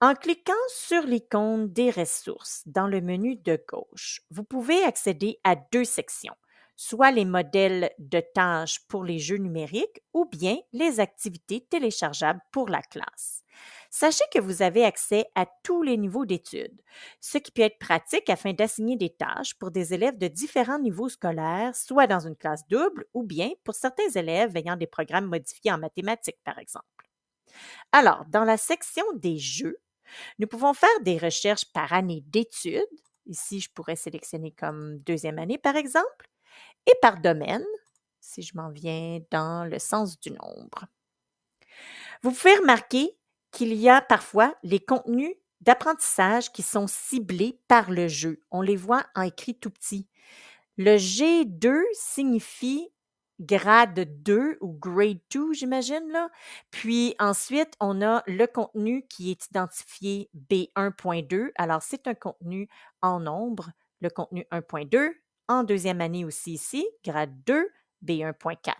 En cliquant sur l'icône des ressources dans le menu de gauche, vous pouvez accéder à deux sections, soit les modèles de tâches pour les jeux numériques ou bien les activités téléchargeables pour la classe. Sachez que vous avez accès à tous les niveaux d'études, ce qui peut être pratique afin d'assigner des tâches pour des élèves de différents niveaux scolaires, soit dans une classe double ou bien pour certains élèves ayant des programmes modifiés en mathématiques, par exemple. Alors, dans la section des jeux, nous pouvons faire des recherches par année d'études. Ici, je pourrais sélectionner comme deuxième année, par exemple, et par domaine, si je m'en viens dans le sens du nombre. Vous pouvez remarquer qu'il y a parfois les contenus d'apprentissage qui sont ciblés par le jeu. On les voit en écrit tout petit. Le G2 signifie grade 2 ou grade 2, j'imagine. Là. Puis ensuite, on a le contenu qui est identifié B1.2. Alors, c'est un contenu en nombre, le contenu 1.2. En deuxième année aussi ici, grade 2, B1.4.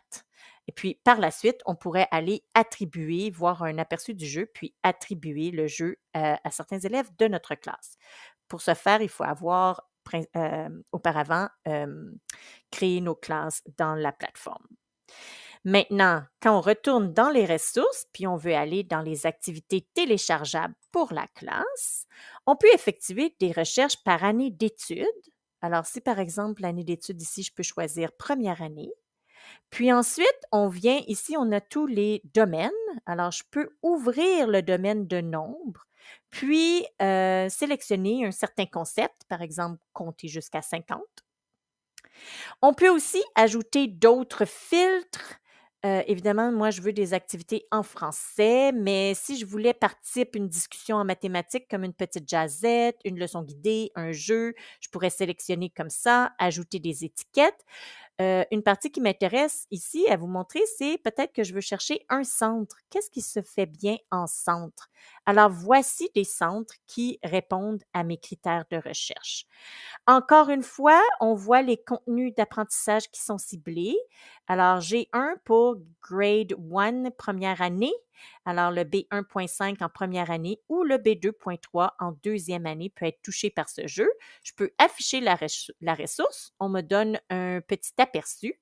Et puis, par la suite, on pourrait aller attribuer, voir un aperçu du jeu, puis attribuer le jeu à, euh, à certains élèves de notre classe. Pour ce faire, il faut avoir euh, auparavant euh, créer nos classes dans la plateforme. Maintenant, quand on retourne dans les ressources, puis on veut aller dans les activités téléchargeables pour la classe, on peut effectuer des recherches par année d'études. Alors, si par exemple l'année d'études ici, je peux choisir première année. Puis ensuite, on vient ici, on a tous les domaines. Alors, je peux ouvrir le domaine de nombre puis, euh, sélectionner un certain concept, par exemple, compter jusqu'à 50. On peut aussi ajouter d'autres filtres. Euh, évidemment, moi, je veux des activités en français, mais si je voulais participer à une discussion en mathématiques comme une petite jazzette, une leçon guidée, un jeu, je pourrais sélectionner comme ça, ajouter des étiquettes. Euh, une partie qui m'intéresse ici à vous montrer, c'est peut-être que je veux chercher un centre. Qu'est-ce qui se fait bien en centre? Alors, voici des centres qui répondent à mes critères de recherche. Encore une fois, on voit les contenus d'apprentissage qui sont ciblés. Alors, j'ai un pour grade 1, première année. Alors, le B1.5 en première année ou le B2.3 en deuxième année peut être touché par ce jeu. Je peux afficher la, la ressource. On me donne un petit aperçu.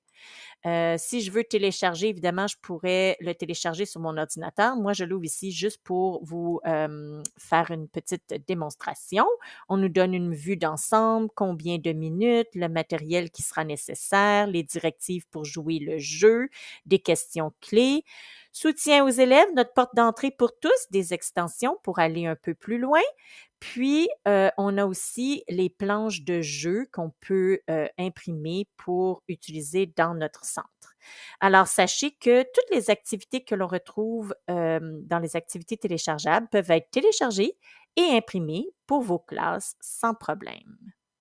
Euh, si je veux télécharger, évidemment, je pourrais le télécharger sur mon ordinateur. Moi, je l'ouvre ici juste pour vous faire une petite démonstration. On nous donne une vue d'ensemble, combien de minutes, le matériel qui sera nécessaire, les directives pour jouer le jeu, des questions clés. Soutien aux élèves, notre porte d'entrée pour tous, des extensions pour aller un peu plus loin. Puis, euh, on a aussi les planches de jeu qu'on peut euh, imprimer pour utiliser dans notre centre. Alors, sachez que toutes les activités que l'on retrouve euh, dans les activités téléchargeables peuvent être téléchargées et imprimées pour vos classes sans problème.